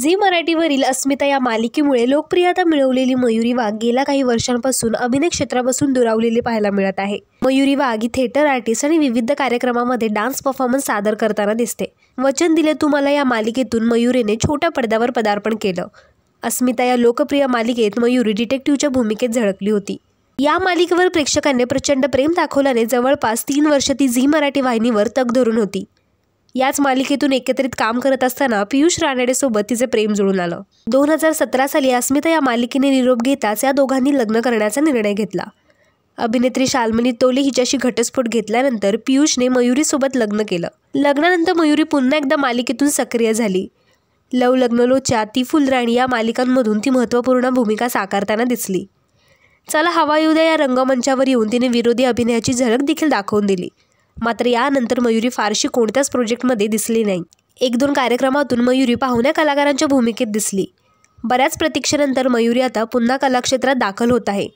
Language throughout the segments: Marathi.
झी मराठीवरील अस्मिता या मालिकेमुळे लोकप्रियता मिळवलेली मयुरी वाघ गेल्या काही वर्षांपासून अभिनय क्षेत्रापासून दुरावलेली पाहायला मिळत आहे मयुरी वाघ ही थिएटर आर्टिस्ट आणि विविध कार्यक्रमामध्ये डान्स परफॉर्मन्स सादर करताना दिसते वचन दिले तुम्हाला या मालिकेतून मयुरीने छोट्या पडद्यावर पदार्पण केलं अस्मिता या लोकप्रिय मालिकेत मयुरी डिटेक्टिव्हच्या भूमिकेत झळकली होती या मालिकेवर प्रेक्षकांनी प्रचंड प्रेम दाखवल्याने जवळपास तीन वर्ष ती झी मराठी वाहिनीवर तग धरून होती याच मालिकेतून एकत्रित काम करत असताना पियुष सोबत तिचे प्रेम जुळून आलं दोन हजार सतरा साली अस्मिता या मालिकेने निरोप घेताच या दोघांनी लग्न करण्याचा निर्णय घेतला अभिनेत्री शालमनी तोली हिच्याशी घटस्फोट घेतल्यानंतर पियुषने मयुरीसोबत लग्न केलं लग्नानंतर मयुरी पुन्हा एकदा मालिकेतून सक्रिय झाली लव लग्नलोच्या ती फुलराणी या मालिकांमधून ती महत्त्वपूर्ण भूमिका साकारताना दिसली चला हवा येऊ द्या या रंगमंचावर येऊन तिने विरोधी अभिनयाची झलक देखील दाखवून दिली मात्र यानंतर मयुरी फारशी कोणत्याच प्रोजेक्टमध्ये दिसली नाही एक दोन कार्यक्रमातून मयुरी पाहुण्या कलाकारांच्या भूमिकेत दिसली बऱ्याच प्रतीक्षेनंतर मयुरी आता पुन्हा कलाक्षेत्रात दाखल होत आहे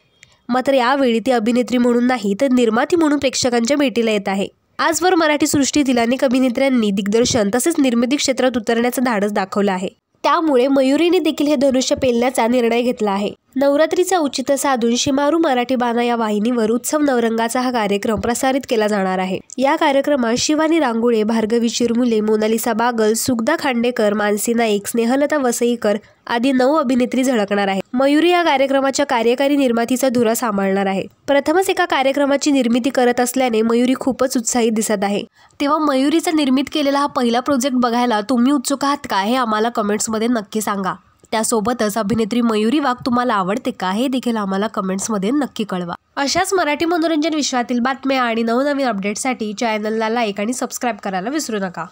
मात्र यावेळी ती अभिनेत्री म्हणून नाही तर निर्माती म्हणून प्रेक्षकांच्या भेटीला येत आहे आजवर मराठी सृष्टीतील अनेक अभिनेत्र्यांनी दिग्दर्शन तसेच निर्मिती क्षेत्रात उतरण्याचं धाडस दाखवलं आहे त्यामुळे मयुरीने देखील हे धनुष्य पेलण्याचा निर्णय घेतला आहे नवरात्रीचा उचित साधून शिमारू मराठी बाणा या वाहिनीवर उत्सव नवरंगाचा हा कार्यक्रम प्रसारित केला जाणार आहे या कार्यक्रमात शिवानी रांगोळे भार्गवी चिरमुले मोनालिसा बागल सुगदा खांडेकर मानसी नाईक स्नेहलता वसईकर आदी नऊ अभिनेत्री झळकणार आहे मयुरी या कार्यक्रमाच्या कार्यकारी निर्मातीचा धुरा सांभाळणार आहे प्रथमच एका कार्यक्रमाची निर्मिती करत असल्याने मयुरी खूपच उत्साहित दिसत आहे तेव्हा मयुरीचा निर्मित केलेला हा पहिला प्रोजेक्ट बघायला तुम्ही उत्सुक आहात का हे आम्हाला कमेंट्समध्ये नक्की सांगा त्यासोबतच अभिनेत्री मयुरी वाघ तुम्हाला आवडते का हे देखील आम्हाला कमेंट्समध्ये नक्की कळवा अशाच मराठी मनोरंजन विश्वातील बातम्या आणि नवनवीन अपडेट्ससाठी चॅनलला लाईक आणि सबस्क्राईब करायला विसरू नका